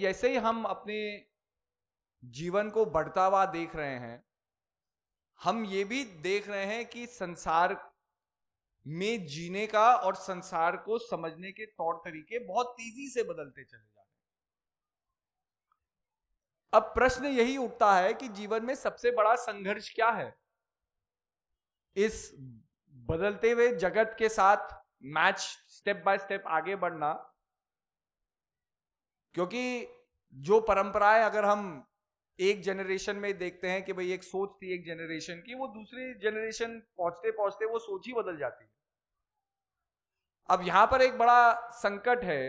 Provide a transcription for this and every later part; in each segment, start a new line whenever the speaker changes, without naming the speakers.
जैसे ही हम अपने जीवन को बढ़ता हुआ देख रहे हैं हम ये भी देख रहे हैं कि संसार में जीने का और संसार को समझने के तौर तरीके बहुत तेजी से बदलते चले जा रहे हैं अब प्रश्न यही उठता है कि जीवन में सबसे बड़ा संघर्ष क्या है इस बदलते हुए जगत के साथ मैच स्टेप बाय स्टेप आगे बढ़ना क्योंकि जो परंपराएं अगर हम एक जनरेशन में देखते हैं कि भाई एक सोच थी एक जनरेशन की वो दूसरी जनरेशन पहुंचते पहुंचते वो सोच ही बदल जाती है अब यहां पर एक बड़ा संकट है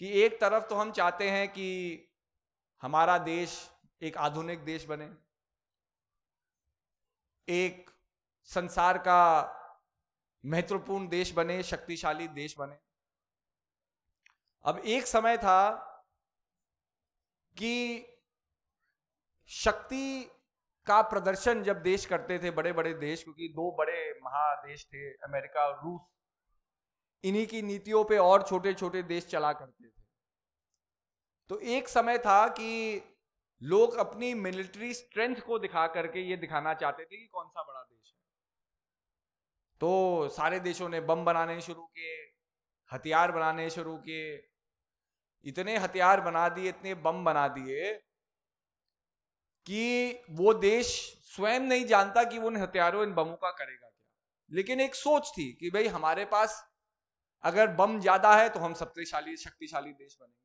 कि एक तरफ तो हम चाहते हैं कि हमारा देश एक आधुनिक देश बने एक संसार का महत्वपूर्ण देश बने शक्तिशाली देश बने अब एक समय था कि शक्ति का प्रदर्शन जब देश करते थे बड़े बड़े देश क्योंकि दो बड़े महादेश थे अमेरिका और रूस इन्हीं की नीतियों पे और छोटे छोटे देश चला करते थे तो एक समय था कि लोग अपनी मिलिट्री स्ट्रेंथ को दिखा करके ये दिखाना चाहते थे कि कौन सा बड़ा देश है तो सारे देशों ने बम बनाने शुरू किए हथियार बनाने शुरू किए इतने हथियार बना दिए इतने बम बना दिए कि वो देश स्वयं नहीं जानता कि वो इन हथियारों इन बमों का करेगा क्या लेकिन एक सोच थी कि भाई हमारे पास अगर बम ज्यादा है तो हम शक्तिशाली शक्तिशाली देश बनेंगे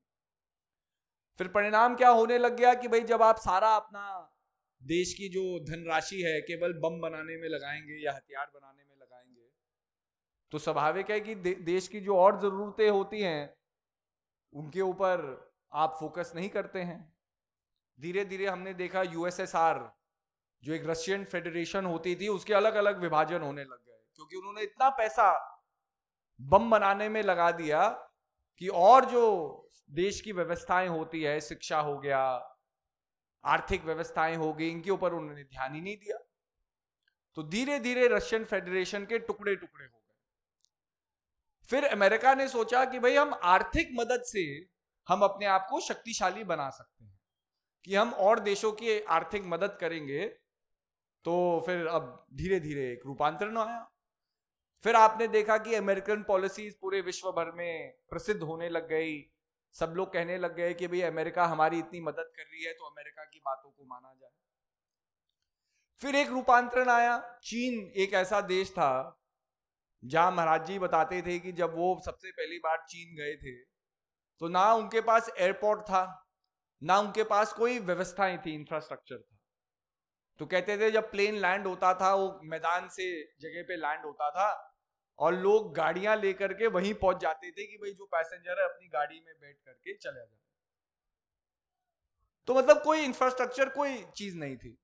फिर परिणाम क्या होने लग गया कि भाई जब आप सारा अपना देश की जो धनराशि है केवल बम बनाने में लगाएंगे या हथियार बनाने में लगाएंगे तो स्वाभाविक है कि दे, देश की जो और जरूरतें होती हैं उनके ऊपर आप फोकस नहीं करते हैं धीरे धीरे हमने देखा यूएसएसआर जो एक रशियन फेडरेशन होती थी उसके अलग अलग विभाजन होने लग गए क्योंकि उन्होंने इतना पैसा बम बनाने में लगा दिया कि और जो देश की व्यवस्थाएं होती है शिक्षा हो गया आर्थिक व्यवस्थाएं हो गई इनके ऊपर उन्होंने ध्यान ही नहीं दिया तो धीरे धीरे रशियन फेडरेशन के टुकड़े टुकड़े हो फिर अमेरिका ने सोचा कि भाई हम आर्थिक मदद से हम अपने आप को शक्तिशाली बना सकते हैं कि हम और देशों की आर्थिक मदद करेंगे तो फिर अब धीरे धीरे एक रूपांतरण आया फिर आपने देखा कि अमेरिकन पॉलिसीज पूरे विश्व भर में प्रसिद्ध होने लग गई सब लोग कहने लग गए कि भाई अमेरिका हमारी इतनी मदद कर रही है तो अमेरिका की बातों को माना जाए फिर एक रूपांतरण आया चीन एक ऐसा देश था जहाँ महाराज जी बताते थे कि जब वो सबसे पहली बार चीन गए थे तो ना उनके पास एयरपोर्ट था ना उनके पास कोई व्यवस्थाएं थी इंफ्रास्ट्रक्चर था तो कहते थे जब प्लेन लैंड होता था वो मैदान से जगह पे लैंड होता था और लोग गाड़ियां लेकर के वहीं पहुंच जाते थे कि भाई जो पैसेंजर है अपनी गाड़ी में बैठ करके चला जाए तो मतलब कोई इंफ्रास्ट्रक्चर कोई चीज नहीं थी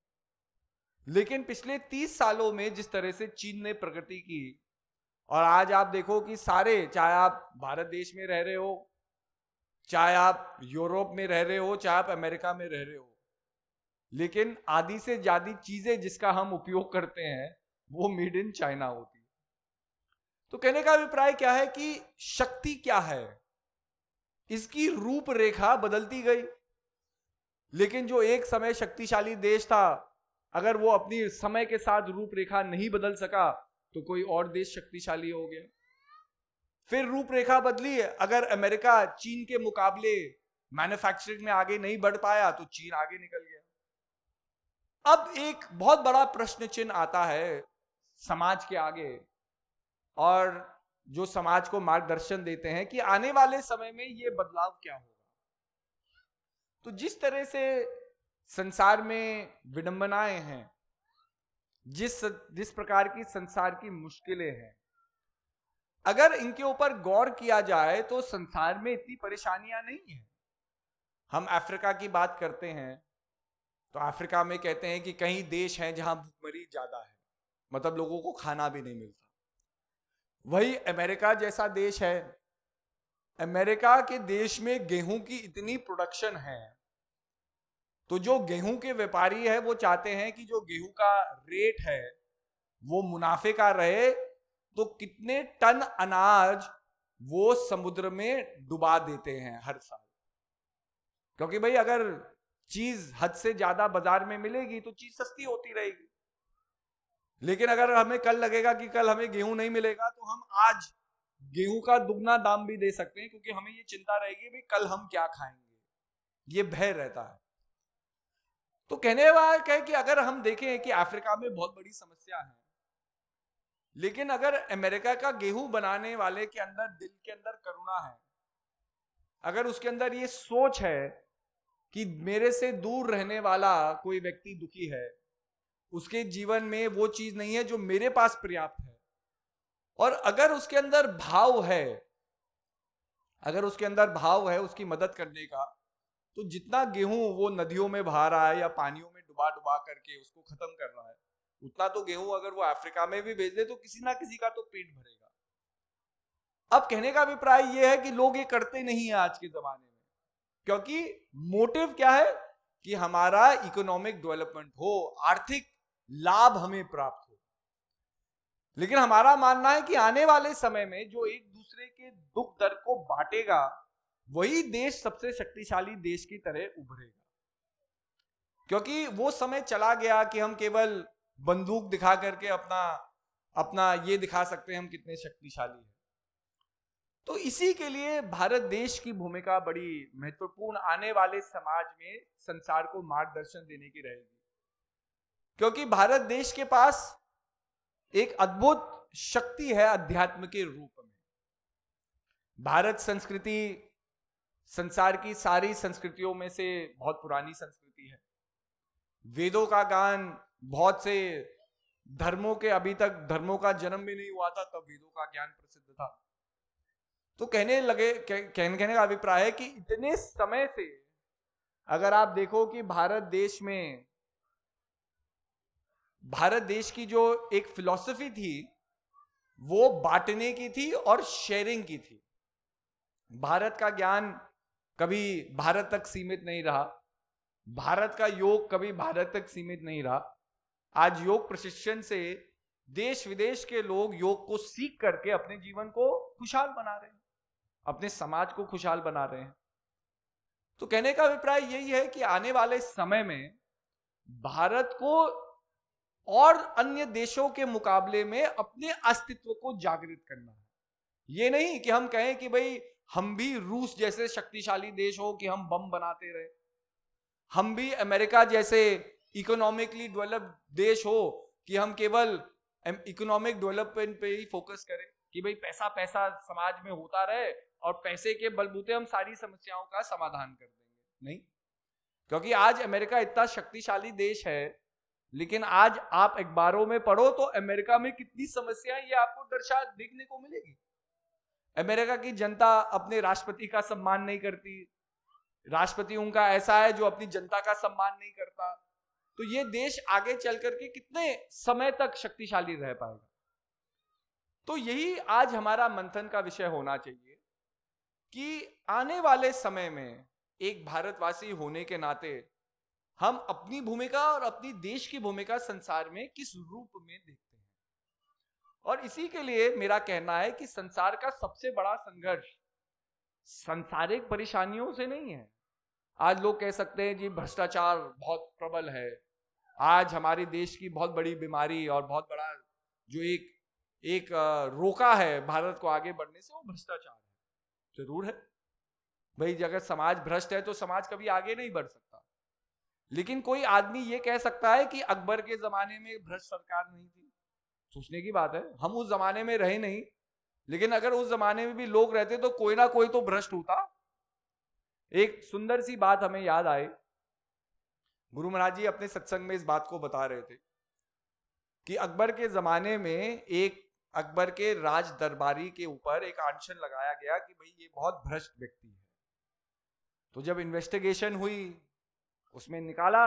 लेकिन पिछले तीस सालों में जिस तरह से चीन ने प्रगति की और आज आप देखो कि सारे चाहे आप भारत देश में रह रहे हो चाहे आप यूरोप में रह रहे हो चाहे आप अमेरिका में रह रहे हो लेकिन आधी से ज्यादा चीजें जिसका हम उपयोग करते हैं वो मेड इन चाइना होती है तो कहने का अभिप्राय क्या है कि शक्ति क्या है इसकी रूपरेखा बदलती गई लेकिन जो एक समय शक्तिशाली देश था अगर वो अपनी समय के साथ रूपरेखा नहीं बदल सका तो कोई और देश शक्तिशाली हो गया फिर रूपरेखा बदली अगर अमेरिका चीन के मुकाबले मैन्युफैक्चरिंग में आगे नहीं बढ़ पाया तो चीन आगे निकल गया अब एक बहुत बड़ा प्रश्न चिन्ह आता है समाज के आगे और जो समाज को मार्गदर्शन देते हैं कि आने वाले समय में ये बदलाव क्या होगा तो जिस तरह से संसार में विडंबनाएं हैं जिस जिस प्रकार की संसार की मुश्किलें हैं अगर इनके ऊपर गौर किया जाए तो संसार में इतनी परेशानियां नहीं है हम अफ्रीका की बात करते हैं तो अफ्रीका में कहते हैं कि कई देश हैं जहां भूखमरी ज्यादा है मतलब लोगों को खाना भी नहीं मिलता वही अमेरिका जैसा देश है अमेरिका के देश में गेहूं की इतनी प्रोडक्शन है तो जो गेहूं के व्यापारी है वो चाहते हैं कि जो गेहूं का रेट है वो मुनाफे का रहे तो कितने टन अनाज वो समुद्र में डुबा देते हैं हर साल क्योंकि भाई अगर चीज हद से ज्यादा बाजार में मिलेगी तो चीज सस्ती होती रहेगी लेकिन अगर हमें कल लगेगा कि कल हमें गेहूं नहीं मिलेगा तो हम आज गेहूं का दुगना दाम भी दे सकते हैं क्योंकि हमें ये चिंता रहेगी भाई कल हम क्या खाएंगे ये भय रहता है तो कहने वाला कहे मतलब कि अगर हम देखें कि अफ्रीका में बहुत बड़ी समस्या है लेकिन अगर अमेरिका का गेहूं बनाने वाले के अंदर दिल के अंदर करुणा है अगर उसके अंदर ये सोच है कि मेरे से दूर रहने वाला कोई व्यक्ति दुखी है उसके जीवन में वो चीज नहीं है जो मेरे पास पर्याप्त है और अगर उसके अंदर भाव है अगर उसके अंदर भाव है उसकी मदद करने का तो जितना गेहूं वो नदियों में बहा रहा है या पानियों में डुबा डुबा करके उसको खत्म कर रहा है उतना तो गेहूं अगर वो अफ्रीका में भी भेज दे तो किसी ना किसी का तो पेट भरेगा अब कहने का अभिप्राय यह है कि लोग ये करते नहीं है आज के जमाने में क्योंकि मोटिव क्या है कि हमारा इकोनॉमिक डेवलपमेंट हो आर्थिक लाभ हमें प्राप्त हो लेकिन हमारा मानना है कि आने वाले समय में जो एक दूसरे के दुख दर्द को बांटेगा वही देश सबसे शक्तिशाली देश की तरह उभरेगा क्योंकि वो समय चला गया कि हम केवल बंदूक दिखा करके अपना अपना ये दिखा सकते हैं हम कितने शक्तिशाली हैं तो इसी के लिए भारत देश की भूमिका बड़ी महत्वपूर्ण आने वाले समाज में संसार को मार्गदर्शन देने की रहेगी क्योंकि भारत देश के पास एक अद्भुत शक्ति है अध्यात्म के रूप में भारत संस्कृति संसार की सारी संस्कृतियों में से बहुत पुरानी संस्कृति है वेदों का ज्ञान बहुत से धर्मों के अभी तक धर्मों का जन्म भी नहीं हुआ था तब वेदों का ज्ञान प्रसिद्ध था तो कहने लगे कह, कहने का अभिप्राय है कि इतने समय से अगर आप देखो कि भारत देश में भारत देश की जो एक फिलॉसफी थी वो बांटने की थी और शेयरिंग की थी भारत का ज्ञान कभी भारत तक सीमित नहीं रहा भारत का योग कभी भारत तक सीमित नहीं रहा आज योग प्रशिक्षण से देश विदेश के लोग योग को सीख करके अपने जीवन को खुशहाल बना रहे हैं अपने समाज को खुशहाल बना रहे हैं तो कहने का अभिप्राय यही है कि आने वाले समय में भारत को और अन्य देशों के मुकाबले में अपने अस्तित्व को जागृत करना है ये नहीं कि हम कहें कि भाई हम भी रूस जैसे शक्तिशाली देश हो कि हम बम बनाते रहे हम भी अमेरिका जैसे इकोनॉमिकली डेवलप देश हो कि हम केवल इकोनॉमिक डेवलपमेंट पे ही फोकस करें कि भाई पैसा पैसा समाज में होता रहे और पैसे के बलबूते हम सारी समस्याओं का समाधान कर देंगे नहीं क्योंकि आज अमेरिका इतना शक्तिशाली देश है लेकिन आज आप अखबारों में पढ़ो तो अमेरिका में कितनी समस्याएं ये आपको दर्शा देखने को मिलेगी अमेरिका की जनता अपने राष्ट्रपति का सम्मान नहीं करती राष्ट्रपति उनका ऐसा है जो अपनी जनता का सम्मान नहीं करता तो ये देश आगे चल करके कितने समय तक शक्तिशाली रह पाएगा तो यही आज हमारा मंथन का विषय होना चाहिए कि आने वाले समय में एक भारतवासी होने के नाते हम अपनी भूमिका और अपनी देश की भूमिका संसार में किस रूप में देखते और इसी के लिए मेरा कहना है कि संसार का सबसे बड़ा संघर्ष सांसारिक परेशानियों से नहीं है आज लोग कह सकते हैं जी भ्रष्टाचार बहुत प्रबल है आज हमारे देश की बहुत बड़ी बीमारी और बहुत बड़ा जो एक एक रोका है भारत को आगे बढ़ने से वो भ्रष्टाचार है जरूर है भाई अगर समाज भ्रष्ट है तो समाज कभी आगे नहीं बढ़ सकता लेकिन कोई आदमी ये कह सकता है कि अकबर के जमाने में भ्रष्ट सरकार नहीं थी सोचने की बात है हम उस जमाने में रहे नहीं लेकिन अगर उस जमाने में भी लोग रहते तो कोई ना कोई तो भ्रष्ट होता एक सुंदर सी बात हमें याद आई गुरु महाराज जी अपने सत्संग में इस बात को बता रहे थे कि अकबर के जमाने में एक अकबर के राज दरबारी के ऊपर एक आंशन लगाया गया कि भाई ये बहुत भ्रष्ट व्यक्ति है तो जब इन्वेस्टिगेशन हुई उसमें निकाला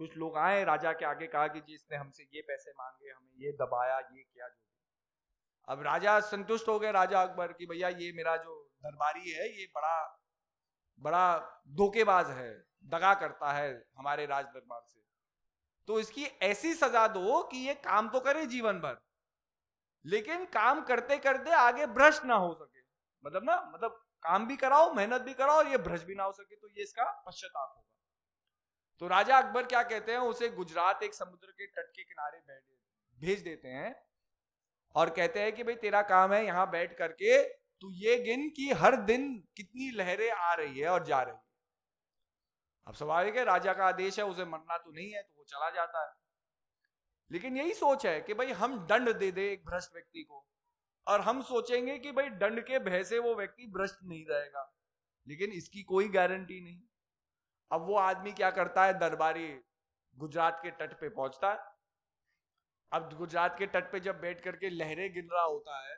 कुछ लोग आए राजा के आगे कहा कि जी इसने हमसे ये पैसे मांगे हमें ये दबाया ये किया जो अब राजा संतुष्ट हो गए राजा अकबर की भैया ये मेरा जो दरबारी है ये बड़ा बड़ा धोखेबाज है दगा करता है हमारे राज दरबार से तो इसकी ऐसी सजा दो कि ये काम तो करे जीवन भर लेकिन काम करते करते आगे भ्रष्ट ना हो सके मतलब ना मतलब काम भी कराओ मेहनत भी कराओ और ये भ्रष्ट भी ना हो सके तो ये इसका पश्चाताप होगा तो राजा अकबर क्या कहते हैं उसे गुजरात एक समुद्र के तट के किनारे भेज देते हैं और कहते हैं कि भाई तेरा काम है यहाँ बैठ करके तू ये गिन कि हर दिन कितनी लहरें आ रही है और जा रही है अब स्वाभाविक है राजा का आदेश है उसे मरना तो नहीं है तो वो चला जाता है लेकिन यही सोच है कि भाई हम दंड दे दे एक भ्रष्ट व्यक्ति को और हम सोचेंगे कि भाई दंड के भय से वो व्यक्ति भ्रष्ट नहीं रहेगा लेकिन इसकी कोई गारंटी नहीं अब वो आदमी क्या करता है दरबारी गुजरात के तट पे पहुंचता है अब गुजरात के तट पे जब बैठ करके लहरें गिन रहा होता है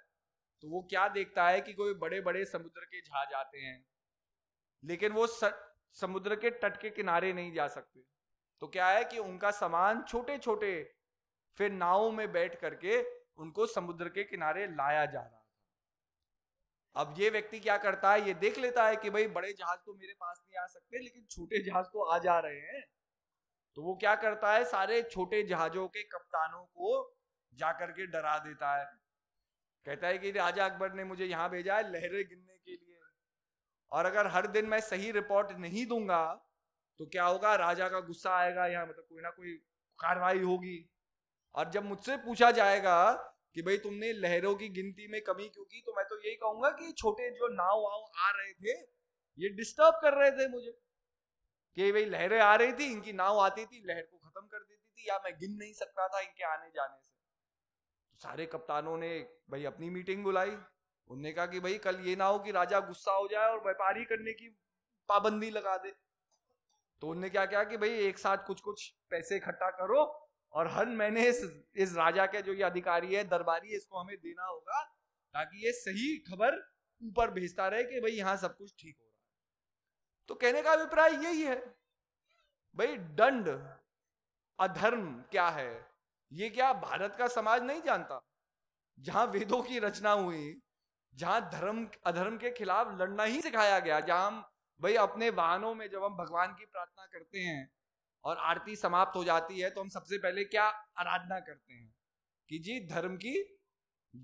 तो वो क्या देखता है कि कोई बड़े बड़े समुद्र के जहाज आते हैं लेकिन वो स, समुद्र के तट के किनारे नहीं जा सकते तो क्या है कि उनका सामान छोटे छोटे फिर नावों में बैठ करके उनको समुद्र के किनारे लाया जा रहा अब ये व्यक्ति क्या करता है ये देख लेता है कि भाई बड़े जहाज तो मेरे पास नहीं आ सकते लेकिन छोटे जहाज तो आ जा रहे हैं तो वो क्या करता है सारे छोटे जहाजों के कप्तानों को जाकर के डरा देता है कहता है कि राजा अकबर ने मुझे यहाँ भेजा है लहरें गिनने के लिए और अगर हर दिन मैं सही रिपोर्ट नहीं दूंगा तो क्या होगा राजा का गुस्सा आएगा या मतलब कोई ना कोई कार्रवाई होगी और जब मुझसे पूछा जाएगा कि भाई तुमने लहरों की गिनती में कमी क्यों की तो मैं तो यही कहूंगा कि छोटे जो नाव वाव आ रहे थे ये डिस्टर्ब कर रहे थे मुझे कि भाई लहरें आ रही थी इनकी नाव आती थी लहर को खत्म कर देती थी या मैं गिन नहीं सकता था इनके आने जाने से तो सारे कप्तानों ने भाई अपनी मीटिंग बुलाई उनने कहा कि भाई कल ये ना हो कि राजा गुस्सा हो जाए और व्यापारी करने की पाबंदी लगा दे तो उनने क्या किया कि भाई एक साथ कुछ कुछ पैसे इकट्ठा करो और हर महीने इस इस राजा के जो ये अधिकारी है दरबारी है इसको हमें देना होगा ताकि ये सही खबर ऊपर भेजता रहे कि भाई यहाँ सब कुछ ठीक हो रहा है तो कहने का अभिप्राय यही है भाई दंड अधर्म क्या है ये क्या भारत का समाज नहीं जानता जहां वेदों की रचना हुई जहां धर्म अधर्म के खिलाफ लड़ना ही सिखाया गया जहां हम भाई अपने वाहनों में जब हम भगवान की प्रार्थना करते हैं और आरती समाप्त हो जाती है तो हम सबसे पहले क्या आराधना करते हैं कि जी धर्म की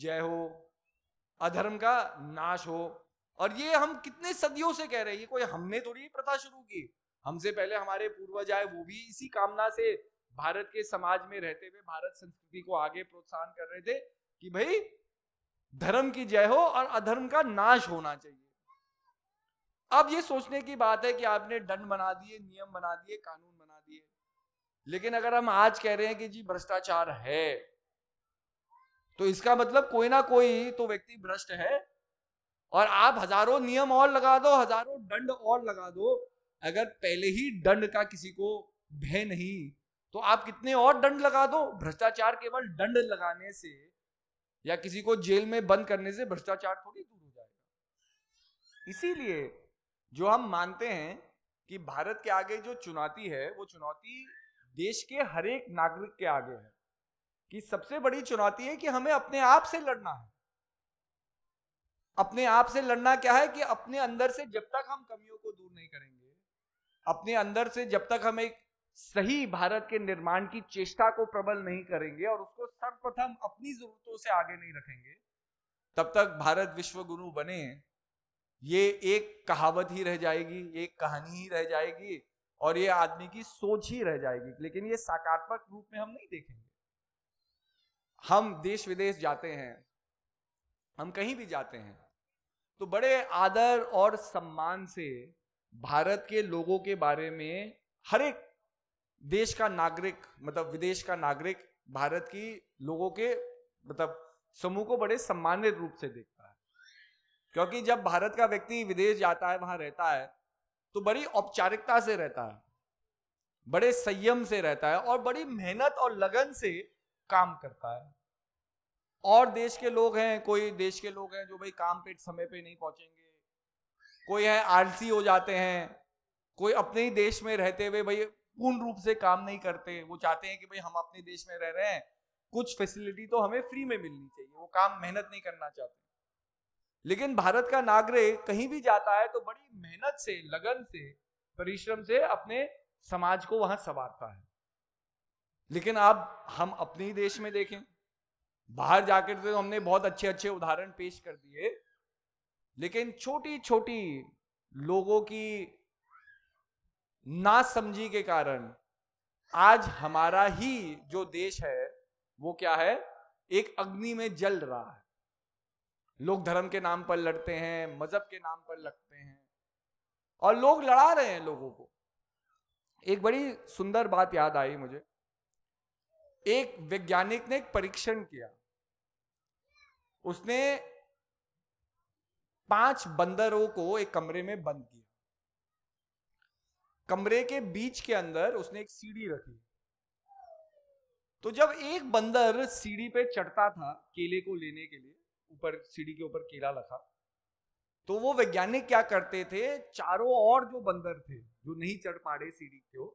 जय हो अधर्म का नाश हो और ये हम कितने सदियों से कह रहे हैं ये कोई हमने थोड़ी प्रथा शुरू की हमसे पहले हमारे पूर्वज आए वो भी इसी कामना से भारत के समाज में रहते हुए भारत संस्कृति को आगे प्रोत्साहन कर रहे थे कि भाई धर्म की जय हो और अधर्म का नाश होना चाहिए अब ये सोचने की बात है कि आपने दंड बना दिए नियम बना दिए कानून लेकिन अगर हम आज कह रहे हैं कि जी भ्रष्टाचार है तो इसका मतलब कोई ना कोई तो व्यक्ति भ्रष्ट है और आप हजारों नियम और लगा दो हजारों दंड और लगा दो अगर पहले ही दंड का किसी को भय नहीं तो आप कितने और दंड लगा दो भ्रष्टाचार केवल दंड लगाने से या किसी को जेल में बंद करने से भ्रष्टाचार थोड़ी दूर हो जाएगा इसीलिए जो हम मानते हैं कि भारत के आगे जो चुनौती है वो चुनौती देश के हर एक नागरिक के आगे है कि सबसे बड़ी चुनौती है कि हमें अपने आप से लड़ना है अपने आप से लड़ना क्या है कि अपने अंदर से जब तक हम कमियों को दूर नहीं करेंगे अपने अंदर से जब तक हम एक सही भारत के निर्माण की चेष्टा को प्रबल नहीं करेंगे और उसको सर्वप्रथम अपनी जरूरतों से आगे नहीं रखेंगे तब तक भारत विश्व गुरु बने ये एक कहावत ही रह जाएगी एक कहानी ही रह जाएगी और ये आदमी की सोच ही रह जाएगी लेकिन ये सकारात्मक रूप में हम नहीं देखेंगे हम देश विदेश जाते हैं हम कहीं भी जाते हैं तो बड़े आदर और सम्मान से भारत के लोगों के बारे में हर एक देश का नागरिक मतलब विदेश का नागरिक भारत की लोगों के मतलब समूह को बड़े सम्मानित रूप से देखता है क्योंकि जब भारत का व्यक्ति विदेश जाता है वहां रहता है तो बड़ी औपचारिकता से रहता है बड़े संयम से रहता है और बड़ी मेहनत और लगन से काम करता है और देश के लोग हैं कोई देश के लोग हैं जो भाई काम पे समय पे नहीं पहुंचेंगे कोई है आलसी हो जाते हैं कोई अपने ही देश में रहते हुए भाई पूर्ण रूप से काम नहीं करते वो चाहते हैं कि भाई हम अपने देश में रह रहे हैं कुछ फैसिलिटी तो हमें फ्री में मिलनी चाहिए वो काम मेहनत नहीं करना चाहते लेकिन भारत का नागरिक कहीं भी जाता है तो बड़ी मेहनत से लगन से परिश्रम से अपने समाज को वहां संवारता है लेकिन आप हम अपने ही देश में देखें बाहर जाकर तो हमने बहुत अच्छे अच्छे उदाहरण पेश कर दिए लेकिन छोटी छोटी लोगों की ना समझी के कारण आज हमारा ही जो देश है वो क्या है एक अग्नि में जल रहा है लोग धर्म के नाम पर लड़ते हैं मजहब के नाम पर लड़ते हैं और लोग लड़ा रहे हैं लोगों को एक बड़ी सुंदर बात याद आई मुझे एक वैज्ञानिक ने एक परीक्षण किया उसने पांच बंदरों को एक कमरे में बंद किया कमरे के बीच के अंदर उसने एक सीढ़ी रखी तो जब एक बंदर सीढ़ी पे चढ़ता था केले को लेने के लिए ऊपर सीढ़ी के ऊपर केला रखा तो वो वैज्ञानिक क्या करते थे चारों और जो बंदर थे जो नहीं चढ़ रहे सीढ़ी के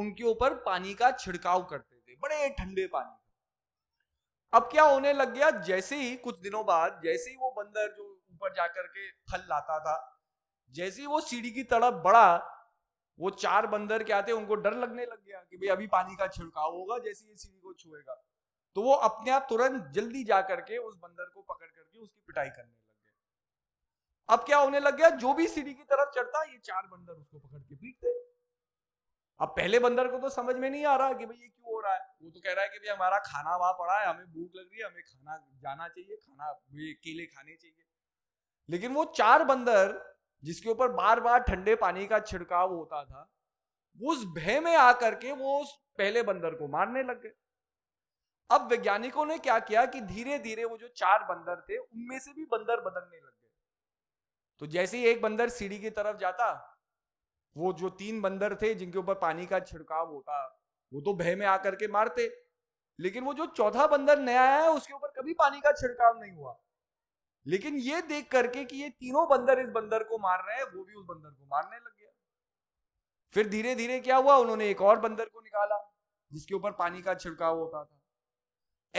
उनके ऊपर पानी का छिड़काव करते थे बड़े ठंडे पानी का अब क्या होने लग गया जैसे ही कुछ दिनों बाद जैसे ही वो बंदर जो ऊपर जाकर के फल लाता था जैसे ही वो सीढ़ी की तरफ बढ़ा वो चार बंदर क्या थे उनको डर लगने लग गया कि भाई अभी पानी का छिड़काव होगा जैसे ये सीढ़ी को छुएगा तो वो अपने आप तुरंत जल्दी जा करके उस बंदर को पकड़ करके उसकी पिटाई करने लग गए अब क्या होने लग गया जो भी सीढ़ी की तरफ चढ़ता ये चार बंदर उसको पकड़ के पीटते अब पहले बंदर को तो समझ में नहीं आ रहा कि भाई ये क्यों हो रहा है वो तो कह रहा है कि भाई हमारा खाना वहां पड़ा है हमें भूख लग रही है हमें खाना जाना चाहिए खाना केले खाने चाहिए लेकिन वो चार बंदर जिसके ऊपर बार बार ठंडे पानी का छिड़काव होता था उस भय में आकर के वो उस पहले बंदर को मारने लग गए अब वैज्ञानिकों ने क्या किया कि धीरे धीरे वो जो चार बंदर थे उनमें से भी बंदर बदलने लग गए तो जैसे ही एक बंदर सीढ़ी की तरफ जाता वो जो तीन बंदर थे जिनके ऊपर पानी का छिड़काव होता वो तो भय में आकर के मारते लेकिन वो जो चौथा बंदर नया आया है उसके ऊपर कभी पानी का छिड़काव नहीं हुआ लेकिन ये देख करके कि ये तीनों बंदर इस बंदर को मार रहे हैं वो भी उस बंदर को मारने लग गया फिर धीरे धीरे क्या हुआ उन्होंने एक और बंदर को निकाला जिसके ऊपर पानी का छिड़काव होता था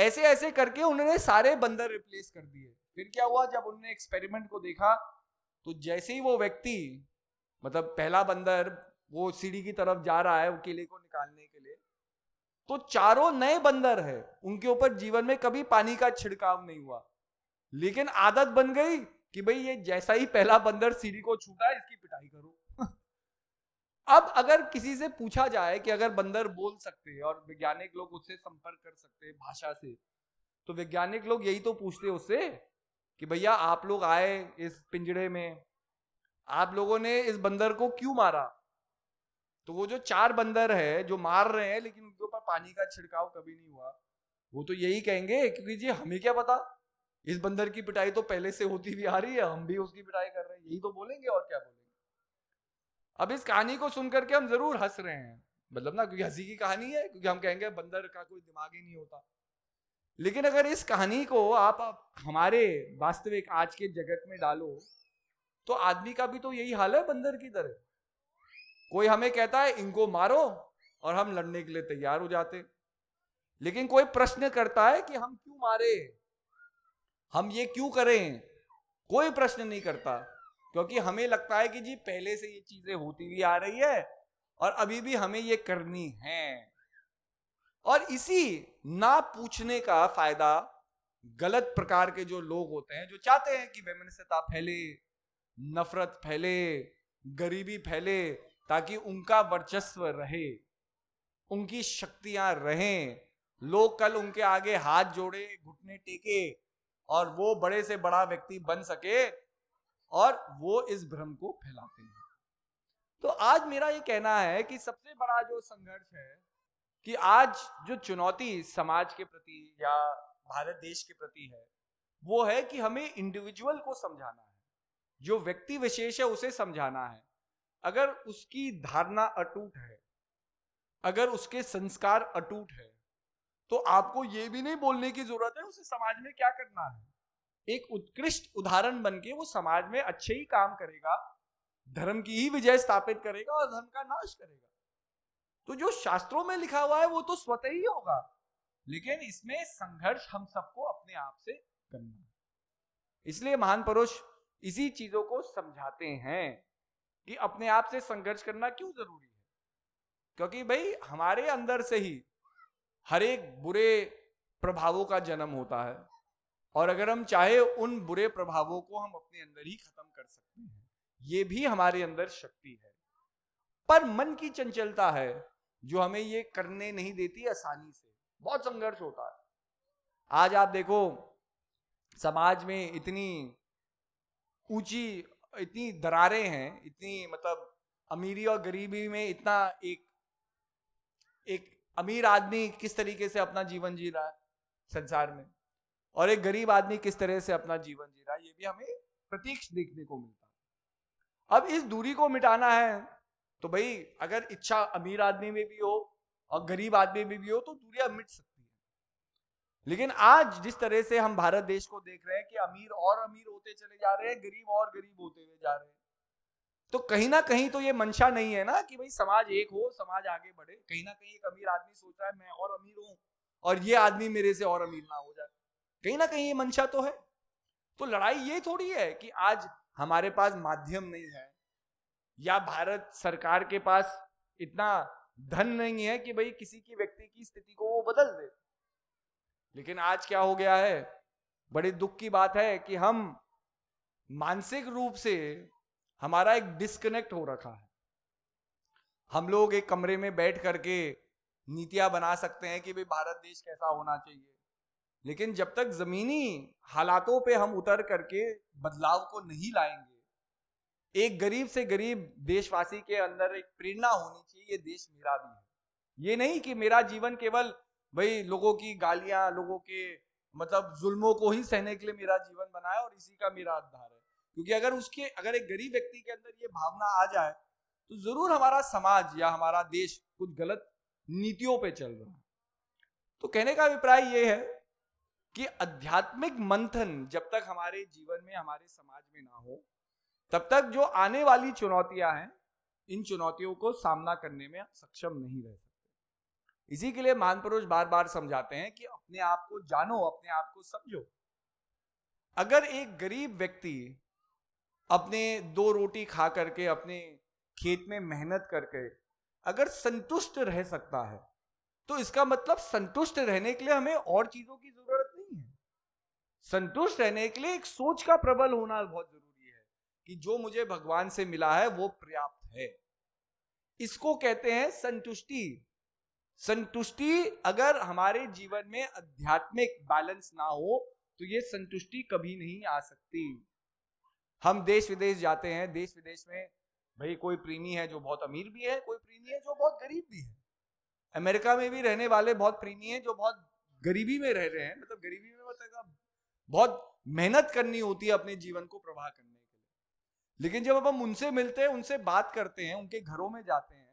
ऐसे ऐसे करके उन्होंने सारे बंदर रिप्लेस कर दिए फिर क्या हुआ जब उन्होंने एक्सपेरिमेंट को देखा तो जैसे ही वो व्यक्ति मतलब पहला बंदर वो सीढ़ी की तरफ जा रहा है केले को निकालने के लिए तो चारों नए बंदर है उनके ऊपर जीवन में कभी पानी का छिड़काव नहीं हुआ लेकिन आदत बन गई कि भाई ये जैसा ही पहला बंदर सीढ़ी को छूटा इसकी पिटाई करो अब अगर किसी से पूछा जाए कि अगर बंदर बोल सकते हैं और वैज्ञानिक लोग उससे संपर्क कर सकते हैं भाषा से तो वैज्ञानिक लोग यही तो पूछते उससे कि भैया आप लोग आए इस पिंजड़े में आप लोगों ने इस बंदर को क्यों मारा तो वो जो चार बंदर है जो मार रहे हैं लेकिन उनके ऊपर पानी का छिड़काव कभी नहीं हुआ वो तो यही कहेंगे क्योंकि जी हमें क्या पता इस बंदर की पिटाई तो पहले से होती भी आ रही है हम भी उसकी पिटाई कर रहे हैं यही तो बोलेंगे और क्या बोलेंगे अब इस कहानी को सुन करके हम जरूर हंस रहे हैं मतलब ना क्योंकि हंसी की कहानी है क्योंकि हम कहेंगे बंदर का कोई दिमाग ही नहीं होता लेकिन अगर इस कहानी को आप, आप हमारे वास्तविक आज के जगत में डालो तो आदमी का भी तो यही हाल है बंदर की तरह कोई हमें कहता है इनको मारो और हम लड़ने के लिए तैयार हो जाते लेकिन कोई प्रश्न करता है कि हम क्यों मारे हम ये क्यों करें कोई प्रश्न नहीं करता क्योंकि हमें लगता है कि जी पहले से ये चीजें होती हुई आ रही है और अभी भी हमें ये करनी है और इसी ना पूछने का फायदा गलत प्रकार के जो लोग होते हैं जो चाहते हैं कि वैमनस्यता फैले नफरत फैले गरीबी फैले ताकि उनका वर्चस्व रहे उनकी शक्तियां रहें लोग कल उनके आगे हाथ जोड़े घुटने टेके और वो बड़े से बड़ा व्यक्ति बन सके और वो इस भ्रम को फैलाते हैं तो आज मेरा ये कहना है कि सबसे बड़ा जो संघर्ष है कि आज जो चुनौती समाज के प्रति या भारत देश के प्रति है वो है कि हमें इंडिविजुअल को समझाना है जो व्यक्ति विशेष है उसे समझाना है अगर उसकी धारणा अटूट है अगर उसके संस्कार अटूट है तो आपको ये भी नहीं बोलने की जरूरत है उसे समाज में क्या करना है एक उत्कृष्ट उदाहरण बन के वो समाज में अच्छे ही काम करेगा धर्म की ही विजय स्थापित करेगा और धर्म का नाश करेगा तो जो शास्त्रों में लिखा हुआ है वो तो स्वतः ही होगा लेकिन इसमें संघर्ष हम सबको अपने आप से करना है इसलिए महान पुरुष इसी चीजों को समझाते हैं कि अपने आप से संघर्ष करना क्यों जरूरी है क्योंकि भाई हमारे अंदर से ही हर एक बुरे प्रभावों का जन्म होता है और अगर हम चाहे उन बुरे प्रभावों को हम अपने अंदर ही खत्म कर सकते हैं ये भी हमारे अंदर शक्ति है पर मन की चंचलता है जो हमें ये करने नहीं देती आसानी से बहुत संघर्ष होता है आज आप देखो समाज में इतनी ऊंची इतनी दरारें हैं इतनी मतलब अमीरी और गरीबी में इतना एक एक अमीर आदमी किस तरीके से अपना जीवन जी रहा है संसार में और एक गरीब आदमी किस तरह से अपना जीवन जी रहा है ये भी हमें प्रतीक्ष देखने को मिलता है अब इस दूरी को मिटाना है तो भाई अगर इच्छा अमीर आदमी में भी हो और गरीब आदमी में भी हो तो दूरियां मिट सकती है लेकिन आज जिस तरह से हम भारत देश को देख रहे हैं कि अमीर और अमीर होते चले जा रहे हैं गरीब और गरीब होते हुए जा रहे हैं तो कहीं ना कहीं तो ये मंशा नहीं है ना कि भाई समाज एक हो समाज आगे बढ़े कहीं ना कहीं एक अमीर आदमी सोच रहा है मैं और अमीर हूं और ये आदमी मेरे से और अमीर ना हो जाए कहीं ना कहीं ये मंशा तो है तो लड़ाई ये थोड़ी है कि आज हमारे पास माध्यम नहीं है या भारत सरकार के पास इतना धन नहीं है कि भाई किसी की व्यक्ति की स्थिति को वो बदल दे लेकिन आज क्या हो गया है बड़े दुख की बात है कि हम मानसिक रूप से हमारा एक डिस्कनेक्ट हो रखा है हम लोग एक कमरे में बैठ करके नीतियां बना सकते हैं कि भाई भारत देश कैसा होना चाहिए लेकिन जब तक जमीनी हालातों पे हम उतर करके बदलाव को नहीं लाएंगे एक गरीब से गरीब देशवासी के अंदर एक प्रेरणा होनी चाहिए ये देश मेरा भी है ये नहीं कि मेरा जीवन केवल भाई लोगों की गालियां लोगों के मतलब जुल्मों को ही सहने के लिए मेरा जीवन बनाया और इसी का मेरा आधार है क्योंकि अगर उसके अगर एक गरीब व्यक्ति के अंदर ये भावना आ जाए तो जरूर हमारा समाज या हमारा देश कुछ गलत नीतियों पे चल रहा है तो कहने का अभिप्राय ये है कि आध्यात्मिक मंथन जब तक हमारे जीवन में हमारे समाज में ना हो तब तक जो आने वाली चुनौतियां हैं इन चुनौतियों को सामना करने में सक्षम नहीं रह सकते इसी के लिए महान पुरुष बार बार समझाते हैं कि अपने आप को जानो अपने आप को समझो अगर एक गरीब व्यक्ति अपने दो रोटी खा करके अपने खेत में मेहनत करके अगर संतुष्ट रह सकता है तो इसका मतलब संतुष्ट रहने के लिए हमें और चीजों की जरूरत संतुष्ट रहने के लिए एक सोच का प्रबल होना बहुत जरूरी है कि जो मुझे भगवान से मिला है वो पर्याप्त है इसको कहते हैं संतुष्टि संतुष्टि अगर हमारे जीवन में आध्यात्मिक बैलेंस ना हो तो ये संतुष्टि कभी नहीं आ सकती हम देश विदेश जाते हैं देश विदेश में भाई कोई प्रेमी है जो बहुत अमीर भी है कोई प्रेमी है जो बहुत गरीब भी है अमेरिका में भी रहने वाले बहुत प्रेमी है जो बहुत गरीबी में रह रहे हैं मतलब गरीबी में बहुत मेहनत करनी होती है अपने जीवन को प्रवाह करने के लिए लेकिन जब हम उनसे मिलते हैं उनसे बात करते हैं उनके घरों में जाते हैं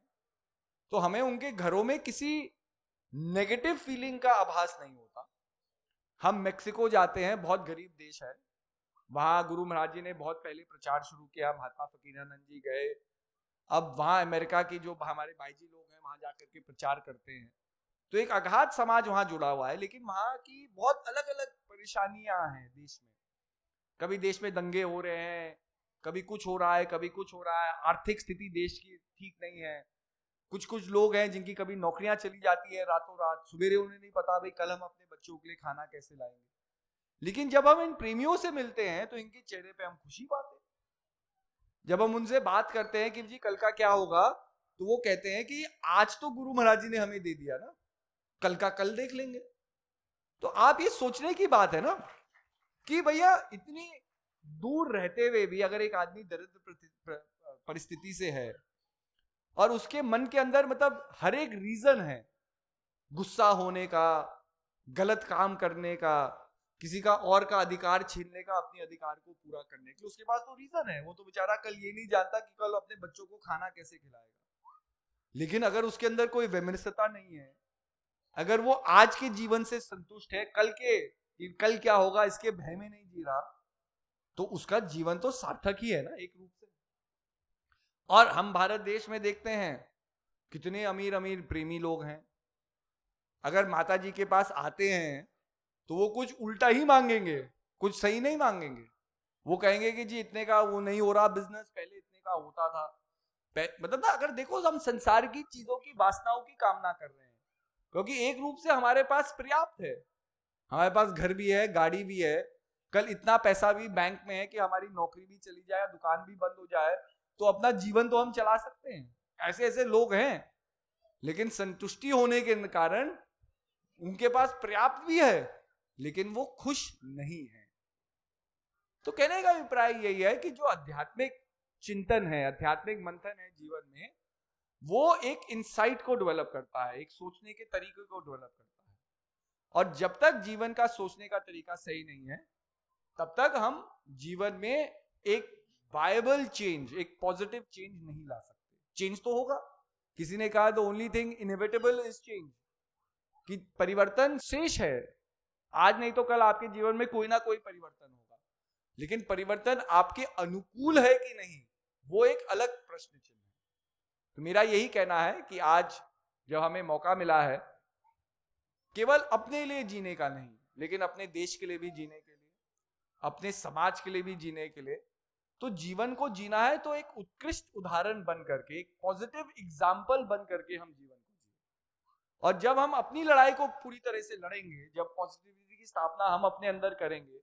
तो हमें उनके घरों में किसी नेगेटिव फीलिंग का आभास नहीं होता हम मेक्सिको जाते हैं बहुत गरीब देश है वहां गुरु महाराज जी ने बहुत पहले प्रचार शुरू किया महात्मा फकीरानंद जी गए अब वहाँ अमेरिका की जो हमारे भाई जी लोग हैं वहां जाकर के प्रचार करते हैं तो एक आघात समाज वहाँ जुड़ा हुआ है लेकिन वहां की बहुत अलग अलग परेशानियां हैं देश में कभी देश में दंगे हो रहे हैं कभी कुछ हो रहा है कभी कुछ हो रहा है आर्थिक स्थिति देश की ठीक नहीं है कुछ कुछ लोग हैं जिनकी कभी नौकरियां चली जाती है रातों रात सवेरे उन्हें नहीं पता भाई कल हम अपने बच्चों के लिए खाना कैसे लाएंगे लेकिन जब हम इन प्रेमियों से मिलते हैं तो इनके चेहरे पे हम खुशी पाते हैं जब हम उनसे बात करते हैं कि जी कल का क्या होगा तो वो कहते हैं कि आज तो गुरु महाराज जी ने हमें दे दिया ना कल का कल देख लेंगे तो आप ये सोचने की बात है ना कि भैया इतनी दूर रहते हुए भी अगर एक आदमी दरिद्र परिस्थिति से है और उसके मन के अंदर मतलब हर एक रीजन है गुस्सा होने का गलत काम करने का किसी का और का अधिकार छीनने का अपने अधिकार को पूरा करने के उसके पास तो रीजन है वो तो बेचारा कल ये नहीं जानता कि कल अपने बच्चों को खाना कैसे खिलाएगा लेकिन अगर उसके अंदर कोई विमनस्यता नहीं है अगर वो आज के जीवन से संतुष्ट है कल के कल क्या होगा इसके भय में नहीं जी रहा तो उसका जीवन तो सार्थक ही है ना एक रूप से और हम भारत देश में देखते हैं कितने अमीर अमीर प्रेमी लोग हैं अगर माता जी के पास आते हैं तो वो कुछ उल्टा ही मांगेंगे कुछ सही नहीं मांगेंगे वो कहेंगे कि जी इतने का वो नहीं हो रहा बिजनेस पहले इतने का होता था मतलब ना अगर देखो हम संसार की चीजों की वासनाओं की कामना कर रहे हैं क्योंकि एक रूप से हमारे पास पर्याप्त है हमारे पास घर भी है गाड़ी भी है कल इतना पैसा भी बैंक में है कि हमारी नौकरी भी चली जाए दुकान भी बंद हो जाए तो अपना जीवन तो हम चला सकते हैं ऐसे ऐसे लोग हैं लेकिन संतुष्टि होने के कारण उनके पास पर्याप्त भी है लेकिन वो खुश नहीं है तो कहने का अभिप्राय यही है कि जो आध्यात्मिक चिंतन है आध्यात्मिक मंथन है जीवन में वो एक इंसाइट को डेवलप करता है एक सोचने के तरीके को डेवलप करता है और जब तक जीवन का सोचने का तरीका सही नहीं है तब तक हम जीवन में एक वायबल चेंज एक पॉजिटिव चेंज नहीं ला सकते चेंज तो होगा किसी ने कहा the only thing inevitable is change कि परिवर्तन शेष है आज नहीं तो कल आपके जीवन में कोई ना कोई परिवर्तन होगा लेकिन परिवर्तन आपके अनुकूल है कि नहीं वो एक अलग प्रश्न चिन्ह है तो मेरा यही कहना है कि आज जब हमें मौका मिला है केवल अपने लिए जीने का नहीं लेकिन अपने देश के लिए भी जीने के लिए अपने समाज के लिए भी जीने के लिए तो जीवन को जीना है तो एक उत्कृष्ट उदाहरण बन करके एक पॉजिटिव एग्जाम्पल बन करके हम जीवन को जिए और जब हम अपनी लड़ाई को पूरी तरह से लड़ेंगे जब पॉजिटिविटी की स्थापना हम अपने अंदर करेंगे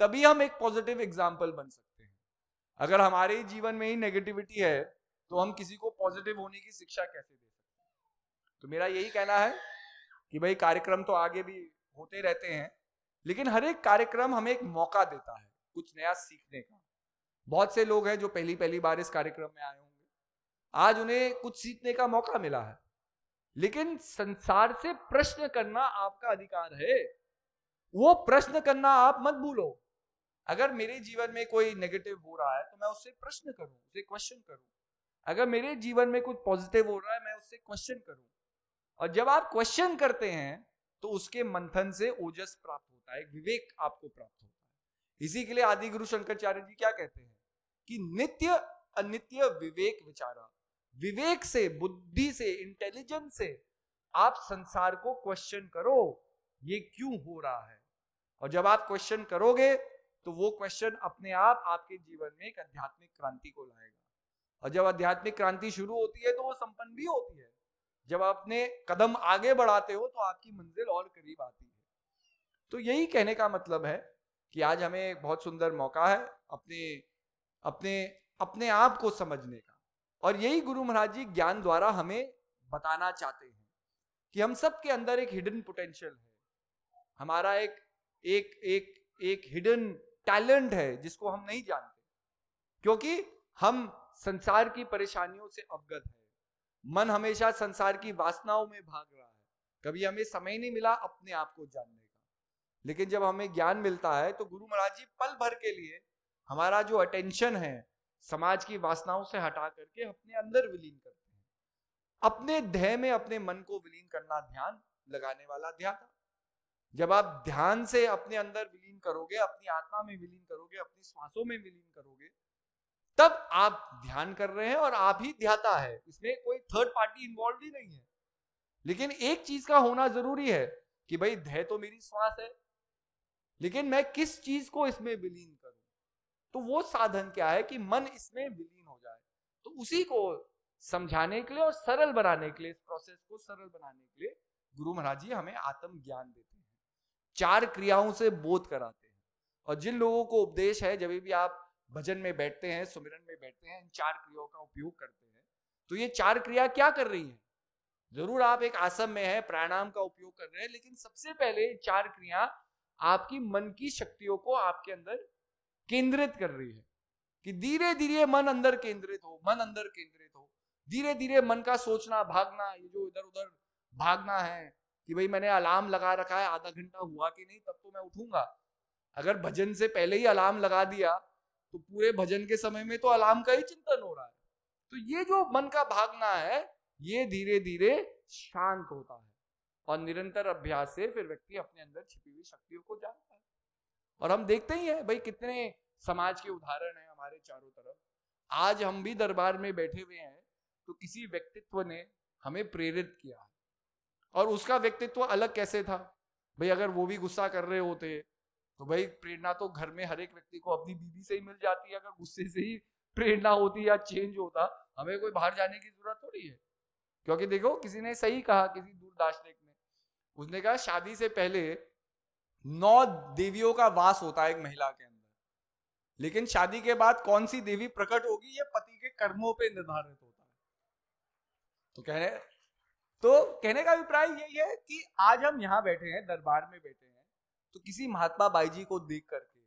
तभी हम एक पॉजिटिव एग्जाम्पल बन सकते हैं अगर हमारे जीवन में ही नेगेटिविटी है तो हम किसी को पॉजिटिव होने की शिक्षा कैसे दे सकते तो मेरा यही कहना है कि भाई कार्यक्रम तो आगे भी होते रहते हैं लेकिन हर एक कार्यक्रम हमें एक मौका देता है कुछ नया सीखने का बहुत से लोग हैं जो पहली पहली बार इस कार्यक्रम में आए होंगे आज उन्हें कुछ सीखने का मौका मिला है लेकिन संसार से प्रश्न करना आपका अधिकार है वो प्रश्न करना आप मत भूलो अगर मेरे जीवन में कोई नेगेटिव हो रहा है तो मैं उससे प्रश्न करूं उसे क्वेश्चन करूं अगर मेरे जीवन में कुछ पॉजिटिव हो रहा है मैं उससे क्वेश्चन करूं और जब आप क्वेश्चन करते हैं तो उसके मंथन से ओजस प्राप्त होता है विवेक आपको प्राप्त होता है इसी के लिए आदि गुरु शंकराचार्य जी क्या कहते हैं कि नित्य अनित्य विवेक विचारा विवेक से बुद्धि से इंटेलिजेंस से आप संसार को क्वेश्चन करो ये क्यों हो रहा है और जब आप क्वेश्चन करोगे तो वो क्वेश्चन अपने आप आपके जीवन में एक आध्यात्मिक क्रांति को लाएगा और जब आध्यात्मिक क्रांति शुरू होती है तो वो संपन्न भी होती है जब आपने कदम आगे बढ़ाते हो तो आपकी मंजिल और करीब आती है तो यही कहने का मतलब है कि आज हमें एक बहुत सुंदर मौका है अपने अपने अपने आप को समझने का और यही गुरु महाराज जी ज्ञान द्वारा हमें बताना चाहते हैं कि हम सब के अंदर एक हिडन पोटेंशियल है हमारा एक एक एक एक हिडन टैलेंट है जिसको हम नहीं जानते क्योंकि हम संसार की परेशानियों से अवगत है मन हमेशा संसार की वासनाओं में भाग रहा है कभी हमें समय नहीं मिला अपने आप को जानने का लेकिन जब हमें ज्ञान मिलता है तो गुरु महाराज जी पल भर के लिए हमारा जो अटेंशन है समाज की वासनाओं से हटा करके अपने अंदर विलीन करते हैं अपने ध्यय में अपने मन को विलीन करना ध्यान लगाने वाला ध्यान जब आप ध्यान से अपने अंदर विलीन करोगे अपनी आत्मा में विलीन करोगे अपनी श्वासों में विलीन करोगे तब आप ध्यान कर रहे हैं और आप ही ध्याता है इसमें कोई थर्ड पार्टी इन्वॉल्व ही नहीं है लेकिन एक चीज का होना जरूरी है कि भाई ध्य तो मेरी श्वास है लेकिन मैं किस चीज को इसमें विलीन करूं तो वो साधन क्या है कि मन इसमें विलीन हो जाए तो उसी को समझाने के लिए और सरल बनाने के लिए इस प्रोसेस को सरल बनाने के लिए गुरु महाराज जी हमें आत्म ज्ञान देते हैं चार क्रियाओं से बोध कराते हैं और जिन लोगों को उपदेश है जब भी आप भजन में बैठते हैं सुमिरन में बैठते हैं इन चार क्रियाओं का उपयोग करते हैं तो ये चार क्रिया क्या कर रही है जरूर आप एक आसम में है प्राणायाम का उपयोग कर रहे हैं लेकिन सबसे पहले चार क्रिया आपकी मन की शक्तियों को आपके अंदर केंद्रित कर रही है कि धीरे धीरे मन अंदर केंद्रित हो मन अंदर केंद्रित हो धीरे धीरे मन का सोचना भागना ये जो इधर उधर भागना है कि भाई मैंने अलार्म लगा रखा है आधा घंटा हुआ कि नहीं तब तो मैं उठूंगा अगर भजन से पहले ही अलार्म लगा दिया तो पूरे भजन के समय में तो अलार्म का ही चिंतन हो रहा है तो ये जो मन का भागना है ये धीरे धीरे शांत होता है और निरंतर अभ्यास से फिर व्यक्ति अपने अंदर छिपी हुई शक्तियों को जानता है और हम देखते ही है भाई कितने समाज के उदाहरण है हमारे चारों तरफ आज हम भी दरबार में बैठे हुए हैं तो किसी व्यक्तित्व ने हमें प्रेरित किया और उसका व्यक्तित्व अलग कैसे था भाई अगर वो भी गुस्सा कर रहे होते तो भाई प्रेरणा तो घर में हर एक व्यक्ति को अपनी बीबी से ही मिल जाती है अगर गुस्से से ही प्रेरणा होती या चेंज होता हमें कोई बाहर जाने की जरूरत थोड़ी है क्योंकि देखो किसी ने सही कहा किसी दूर दार्शनिक ने उसने कहा शादी से पहले नौ देवियों का वास होता है एक महिला के अंदर लेकिन शादी के बाद कौन सी देवी प्रकट होगी ये पति के कर्मों पे निर्धारित होता है तो कहने तो कहने का अभिप्राय यही है कि आज हम यहाँ बैठे हैं दरबार में बैठे हैं तो किसी महात्मा बाई जी को देख करके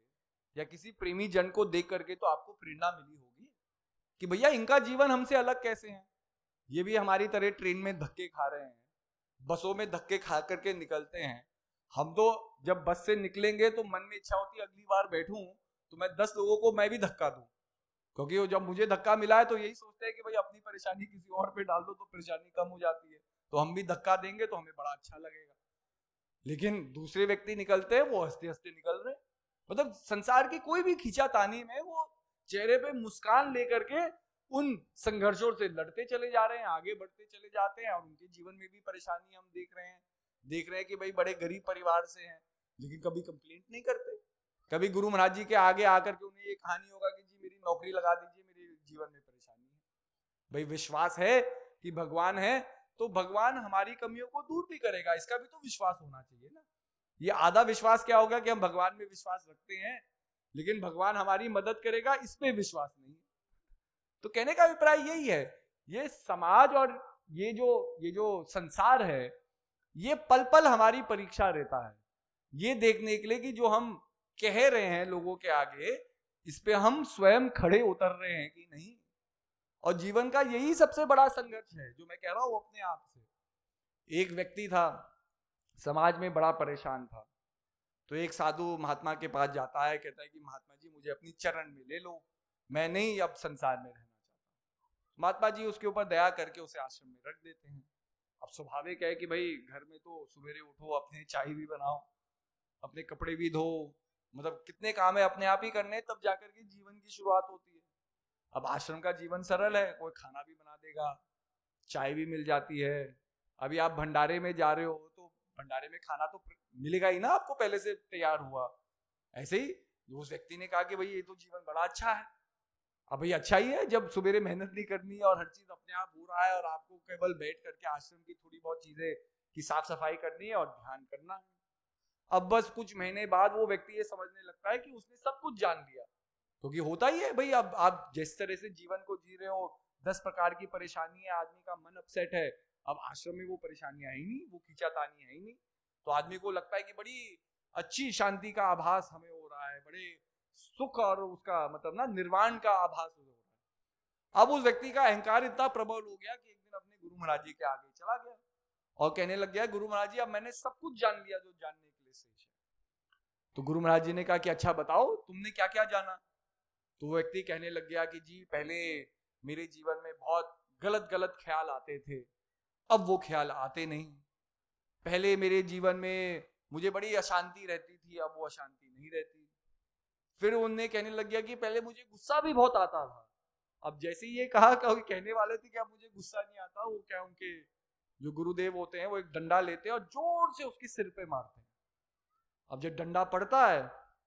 या किसी प्रेमी जन को देख करके तो आपको प्रेरणा मिली होगी कि भैया इनका जीवन हमसे अलग कैसे है ये भी हमारी तरह ट्रेन में धक्के खा रहे हैं बसों में धक्के खा करके निकलते हैं हम तो जब बस से निकलेंगे तो मन में इच्छा होती है अगली बार बैठूं तो मैं दस लोगों को मैं भी धक्का दूं क्योंकि वो जब मुझे धक्का मिला है तो यही सोचते हैं कि भाई अपनी परेशानी किसी और पे डाल दो तो परेशानी कम हो जाती है तो हम भी धक्का देंगे तो हमें बड़ा अच्छा लगेगा लेकिन दूसरे व्यक्ति निकलते हैं वो हंसते हंसते निकल रहे मतलब संसार की कोई भी तानी में वो चेहरे पे मुस्कान लेकर के उन संघर्षों से लड़ते चले जा रहे हैं आगे बढ़ते चले जाते हैं और उनके जीवन में भी परेशानी हम देख रहे हैं देख रहे हैं कि भाई बड़े गरीब परिवार से हैं लेकिन कभी कंप्लेंट नहीं करते कभी गुरु महाराज जी के आगे आकर के उन्हें ये कहानी होगा कि जी मेरी नौकरी लगा दीजिए मेरे जीवन में परेशानी है भाई विश्वास है कि भगवान है तो भगवान हमारी कमियों को दूर भी करेगा इसका भी तो विश्वास होना चाहिए ना ये आधा विश्वास क्या होगा कि हम भगवान में विश्वास रखते हैं लेकिन भगवान हमारी मदद करेगा इस पर विश्वास नहीं तो कहने का अभिप्राय यही है ये समाज और ये जो ये जो संसार है ये पल पल हमारी परीक्षा रहता है ये देखने के लिए कि जो हम कह रहे हैं लोगों के आगे इस पे हम स्वयं खड़े उतर रहे हैं कि नहीं और जीवन का यही सबसे बड़ा संघर्ष है जो मैं कह रहा हूँ अपने आप से एक व्यक्ति था समाज में बड़ा परेशान था तो एक साधु महात्मा के पास जाता है कहता है कि महात्मा जी मुझे अपनी चरण में ले लो मैं नहीं अब संसार में रहना चाहता महात्मा जी उसके ऊपर दया करके उसे आश्रम में रख देते हैं अब स्वाभाविक है कि भाई घर में तो सवेरे उठो अपने चाय भी बनाओ अपने कपड़े भी धो मतलब कितने काम है अपने आप ही करने तब जाकर के जीवन की शुरुआत होती है अब आश्रम का जीवन सरल है कोई खाना भी बना देगा चाय भी मिल जाती है अभी आप भंडारे में जा रहे हो तो भंडारे में खाना तो मिलेगा ही ना आपको पहले से तैयार हुआ ऐसे ही उस व्यक्ति ने कहा कि भाई ये तो जीवन बड़ा अच्छा है अब भाई अच्छा ही है जब सवेरे मेहनत नहीं करनी और हर चीज अपने आप हो रहा है और आपको केवल बैठ करके आश्रम की थोड़ी बहुत चीजें की साफ सफाई करनी है और ध्यान करना है अब बस कुछ महीने बाद वो व्यक्ति ये समझने लगता है कि उसने सब कुछ जान लिया क्योंकि तो होता ही है भाई अब आप जिस तरह से जीवन को जी रहे हो दस प्रकार की परेशानी है आदमी का मन अपसेट है अब आश्रम में वो परेशानियां ही नहीं वो खींचातानी है ही नहीं तो आदमी को लगता है कि बड़ी अच्छी शांति का आभास हमें हो रहा है बड़े सुख और उसका मतलब ना निर्वाण का आभास हो रहा है अब उस व्यक्ति का अहंकार इतना प्रबल हो गया कि एक दिन अपने गुरु महाराज जी के आगे चला गया और कहने लग गया गुरु महाराज जी अब मैंने सब कुछ जान लिया जो जानने के लिए शेष है तो गुरु महाराज जी ने कहा कि अच्छा बताओ तुमने क्या क्या जाना तो वो व्यक्ति कहने लग गया कि जी पहले मेरे जीवन में बहुत गलत गलत ख्याल आते थे अब वो ख्याल आते नहीं पहले मेरे जीवन में मुझे बड़ी अशांति रहती थी अब वो अशांति नहीं रहती फिर उनने कहने लग गया कि पहले मुझे गुस्सा भी बहुत आता था अब जैसे ही ये कहा कहने वाले थे कि अब मुझे गुस्सा नहीं आता वो क्या उनके जो गुरुदेव होते हैं वो एक डंडा लेते हैं और जोर से उसके सिर पे मारते हैं अब जब डंडा पड़ता है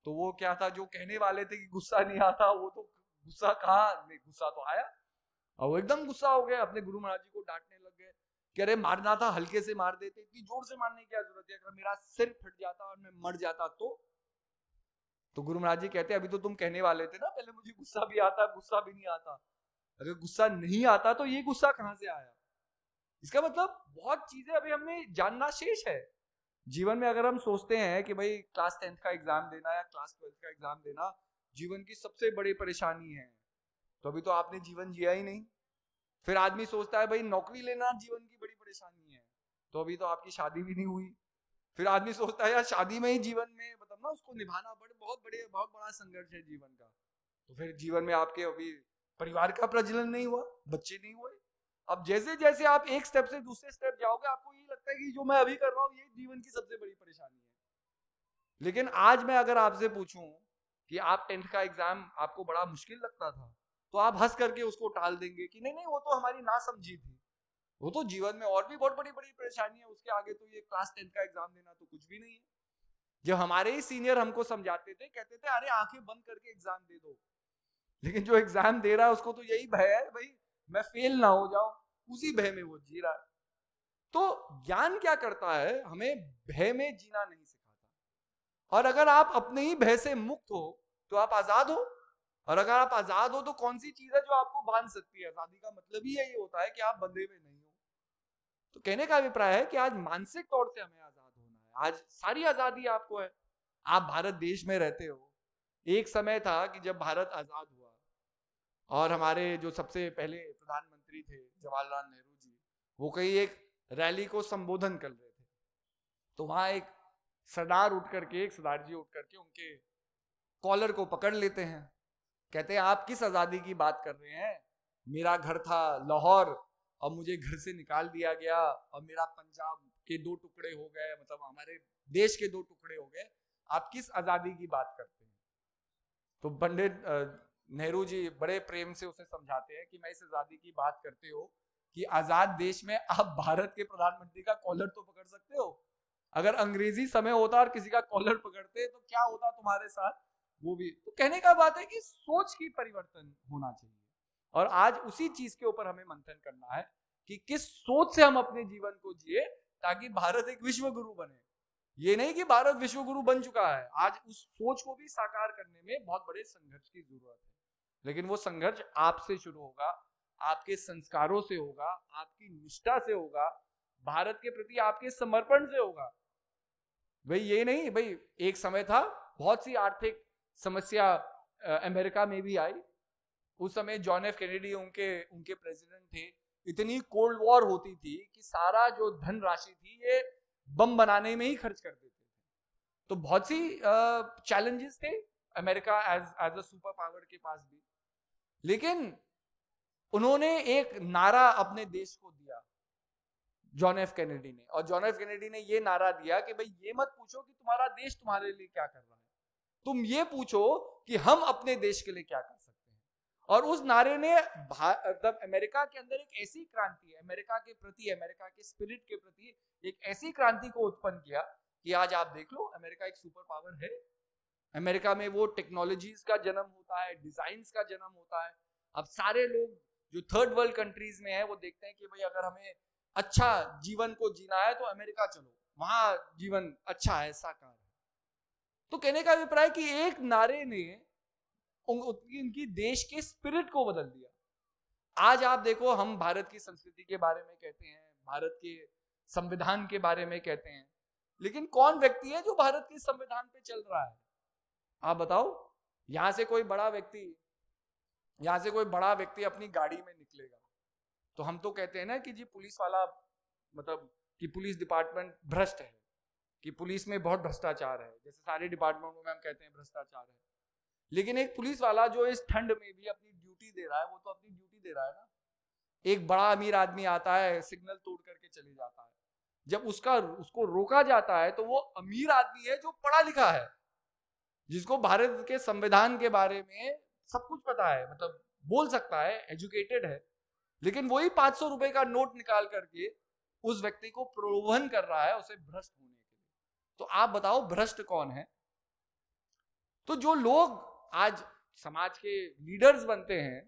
तो वो क्या था जो कहने वाले थे कि गुस्सा नहीं आता वो तो गुस्सा कहा गुस्सा तो आया और वो एकदम गुस्सा हो गए अपने गुरु महाराज जी को डांटने लग गए कह रहे मारना था हल्के से मार देते इतनी जोर से मारने की क्या जरूरत है अगर मेरा सिर फट जाता और मैं मर जाता तो तो गुरु महाराज जी कहते अभी तो तुम कहने वाले थे ना पहले मुझे गुस्सा भी आता गुस्सा भी नहीं आता अगर गुस्सा नहीं आता तो ये गुस्सा कहाँ से आया इसका मतलब बहुत चीजें अभी हमने जानना शेष है जीवन में अगर हम सोचते हैं कि भाई क्लास टेंथ का एग्जाम देना या क्लास ट्वेल्थ का एग्जाम देना जीवन की सबसे बड़ी परेशानी है तो अभी तो आपने जीवन जिया ही नहीं फिर आदमी सोचता है भाई नौकरी लेना जीवन की बड़ी परेशानी है तो अभी तो आपकी शादी भी नहीं हुई फिर आदमी सोचता है यार शादी में ही जीवन में मतलब ना उसको निभाना बड़े बहुत बड़े बहुत बड़ा संघर्ष है जीवन का तो फिर जीवन में आपके अभी परिवार का प्रजलन नहीं हुआ बच्चे नहीं हुए अब जैसे जैसे आप एक स्टेप से दूसरे स्टेप जाओगे आपको ये लगता है कि जो मैं अभी कर रहा हूँ ये जीवन की सबसे बड़ी परेशानी है लेकिन आज मैं अगर आपसे पूछूं कि आप टेंथ का एग्जाम आपको बड़ा मुश्किल लगता था तो आप हंस करके उसको टाल देंगे कि नहीं नहीं वो तो हमारी ना समझी थी वो तो जीवन में और भी बहुत बड़ी बड़ी परेशानी है उसके आगे तो ये क्लास टेंथ का एग्जाम देना तो कुछ भी नहीं है जब हमारे ही सीनियर हमको समझाते थे कहते थे अरे आंखें बंद करके एग्जाम दे दो लेकिन जो एग्जाम दे रहा है उसको तो यही भय है भाई मैं फेल ना हो जाऊं उसी भय में वो जी रहा है तो ज्ञान क्या करता है हमें भय में जीना नहीं सिखाता और अगर आप अपने ही भय से मुक्त हो तो आप आजाद हो और अगर आप आजाद हो तो कौन सी चीज है जो आपको बांध सकती है आजादी का मतलब ही यही होता है कि आप बंधे में नहीं हो तो कहने का अभिप्राय है कि आज मानसिक तौर से हमें आजाद होना है आज सारी आजादी आपको है आप भारत देश में रहते हो एक समय था कि जब भारत आजाद हुआ और हमारे जो सबसे पहले प्रधानमंत्री मंत्री थे जवाहरलाल नेहरू जी वो कहीं एक रैली को संबोधन कर रहे थे तो वहां एक सरदार उठ करके एक सरदार जी उठ करके उनके कॉलर को पकड़ लेते हैं कहते हैं आप किस आजादी की बात कर रहे हैं मेरा घर था लाहौर और मुझे घर से निकाल दिया गया और मेरा पंजाब के दो टुकड़े हो गए मतलब हमारे देश के दो टुकड़े हो गए आप किस आजादी की बात करते हैं तो पंडित नेहरू जी बड़े प्रेम से उसे समझाते हैं कि मैं इस आजादी की बात करते हो कि आजाद देश में आप भारत के प्रधानमंत्री का कॉलर तो पकड़ सकते हो अगर अंग्रेजी समय होता और किसी का कॉलर पकड़ते तो क्या होता तुम्हारे साथ वो भी तो कहने का बात है कि सोच की परिवर्तन होना चाहिए और आज उसी चीज के ऊपर हमें मंथन करना है कि किस सोच से हम अपने जीवन को जिए ताकि भारत एक विश्व गुरु बने ये नहीं कि भारत विश्व गुरु बन चुका है आज उस सोच को भी साकार करने में बहुत बड़े संघर्ष की जरूरत है लेकिन वो संघर्ष आपसे शुरू होगा आपके संस्कारों से होगा आपकी निष्ठा से होगा भारत के प्रति आपके समर्पण से होगा भाई ये नहीं भाई एक समय था बहुत सी आर्थिक समस्या अमेरिका में भी आई उस समय जॉन एफ कैनेडी उनके उनके प्रेसिडेंट थे इतनी कोल्ड वॉर होती थी कि सारा जो धन राशि थी ये बम बनाने में ही खर्च कर देते थे तो बहुत सी चैलेंजेस थे America as as a super power के पास भी लेकिन उन्होंने एक नारा अपने देश को दिया जॉन एफ कैनेडी ने और जॉन एफ कैनेडी ने यह नारा दिया कि भाई ये मत पूछो कि तुम्हारा देश तुम्हारे लिए क्या कर रहा है तुम ये पूछो कि हम अपने देश के लिए क्या कर सकते हैं और उस नारे ने मतलब अमेरिका के अंदर एक ऐसी क्रांति अमेरिका के प्रति अमेरिका के स्पिरिट के प्रति एक ऐसी क्रांति को उत्पन्न किया कि आज आप देख लो अमेरिका एक सुपर पावर है अमेरिका में वो टेक्नोलॉजीज का जन्म होता है डिजाइन का जन्म होता है अब सारे लोग जो थर्ड वर्ल्ड कंट्रीज में है वो देखते हैं कि भाई अगर हमें अच्छा जीवन को जीना है तो अमेरिका चलो वहां जीवन अच्छा है साकार है तो कहने का अभिप्राय कि एक नारे ने उनकी देश के स्पिरिट को बदल दिया आज आप देखो हम भारत की संस्कृति के बारे में कहते हैं भारत के संविधान के बारे में कहते हैं लेकिन कौन व्यक्ति है जो भारत के संविधान पे चल रहा है आप बताओ यहां से कोई बड़ा व्यक्ति यहां से कोई बड़ा व्यक्ति अपनी गाड़ी में निकलेगा तो हम तो कहते हैं ना कि जी पुलिस वाला मतलब कि पुलिस डिपार्टमेंट भ्रष्ट है कि पुलिस में बहुत भ्रष्टाचार है जैसे सारे डिपार्टमेंट में हम कहते हैं भ्रष्टाचार है लेकिन एक पुलिस वाला जो इस ठंड में भी अपनी ड्यूटी दे रहा है वो तो अपनी ड्यूटी दे रहा है ना एक बड़ा अमीर आदमी आता है सिग्नल तोड़ करके चले जाता है जब उसका उसको रोका जाता है तो वो अमीर आदमी है जो पढ़ा लिखा है जिसको भारत के संविधान के बारे में सब कुछ पता है मतलब बोल सकता है एजुकेटेड है लेकिन वही पांच सौ रुपए का नोट निकाल करके उस व्यक्ति को प्रलोभन कर रहा है उसे भ्रष्ट होने के लिए तो आप बताओ भ्रष्ट कौन है तो जो लोग आज समाज के लीडर्स बनते हैं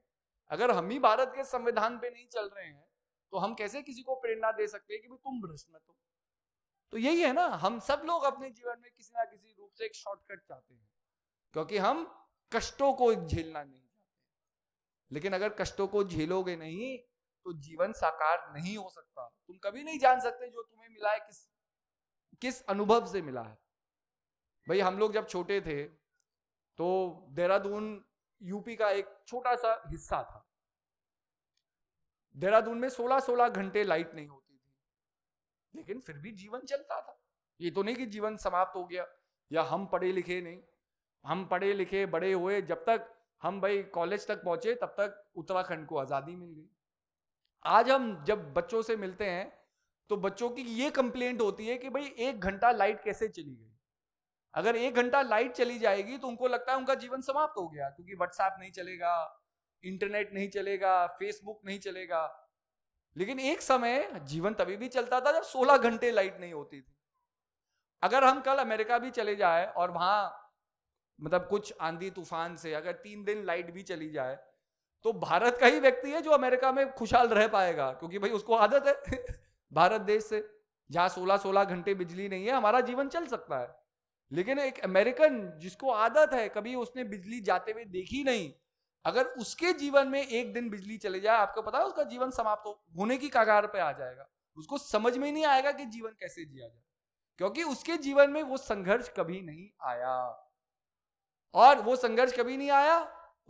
अगर हम ही भारत के संविधान पे नहीं चल रहे हैं तो हम कैसे किसी को प्रेरणा दे सकते हैं कि तुम भ्रष्ट मत हो तो यही है ना हम सब लोग अपने जीवन में किसी ना किसी रूप से एक शॉर्टकट चाहते हैं क्योंकि हम कष्टों को झेलना नहीं चाहते लेकिन अगर कष्टों को झेलोगे नहीं तो जीवन साकार नहीं हो सकता तुम कभी नहीं जान सकते जो तुम्हें मिला है किस किस अनुभव से मिला है भाई हम लोग जब छोटे थे तो देहरादून यूपी का एक छोटा सा हिस्सा था देहरादून में 16-16 घंटे लाइट नहीं होती थी लेकिन फिर भी जीवन चलता था ये तो नहीं कि जीवन समाप्त हो गया या हम पढ़े लिखे नहीं हम पढ़े लिखे बड़े हुए जब तक हम भाई कॉलेज तक पहुंचे तब तक उत्तराखंड को आज़ादी मिल गई आज हम जब बच्चों से मिलते हैं तो बच्चों की ये कंप्लेंट होती है कि भाई एक घंटा लाइट कैसे चली गई अगर एक घंटा लाइट चली जाएगी तो उनको लगता है उनका जीवन समाप्त हो गया क्योंकि व्हाट्सएप नहीं चलेगा इंटरनेट नहीं चलेगा फेसबुक नहीं चलेगा लेकिन एक समय जीवन तभी भी चलता था जब 16 घंटे लाइट नहीं होती थी अगर हम कल अमेरिका भी चले जाए और वहां मतलब कुछ आंधी तूफान से अगर तीन दिन लाइट भी चली जाए तो भारत का ही व्यक्ति है जो अमेरिका में खुशहाल रह पाएगा क्योंकि भाई उसको आदत है भारत देश से जहाँ सोलह सोलह घंटे बिजली नहीं है हमारा जीवन चल सकता है लेकिन एक अमेरिकन जिसको आदत है कभी उसने बिजली जाते हुए देखी नहीं अगर उसके जीवन में एक दिन बिजली चले जाए आपको पता है उसका जीवन समाप्त होने की कगार पे आ जाएगा उसको समझ में नहीं आएगा कि जीवन कैसे जिया जाए क्योंकि उसके जीवन में वो संघर्ष कभी नहीं आया और वो संघर्ष कभी नहीं आया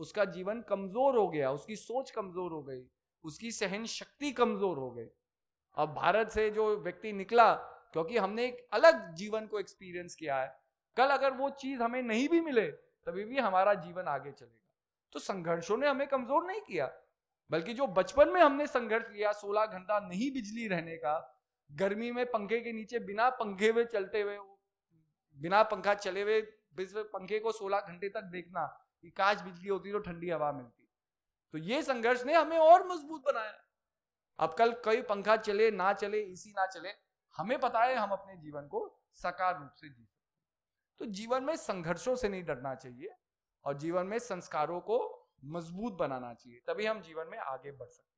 उसका जीवन कमजोर हो गया उसकी सोच कमजोर हो गई उसकी सहन शक्ति कमजोर हो गई अब भारत से जो व्यक्ति निकला क्योंकि हमने एक अलग जीवन को एक्सपीरियंस किया है कल अगर वो चीज हमें नहीं भी मिले तभी भी हमारा जीवन आगे चलेगा तो संघर्षों ने हमें कमजोर नहीं किया बल्कि जो बचपन में हमने संघर्ष लिया सोलह घंटा नहीं बिजली रहने का गर्मी में पंखे के नीचे बिना पंखे हुए चलते हुए बिना पंखा चले हुए पंखे को 16 घंटे तक देखना कि काश बिजली होती तो ठंडी हवा मिलती तो ये संघर्ष ने हमें और मजबूत बनाया अब कल कई पंखा चले ना चले इसी ना चले हमें पता है हम अपने जीवन को साकार रूप से जी तो जीवन में संघर्षों से नहीं डरना चाहिए और जीवन में संस्कारों को मजबूत बनाना चाहिए तभी हम जीवन में आगे बढ़ सकते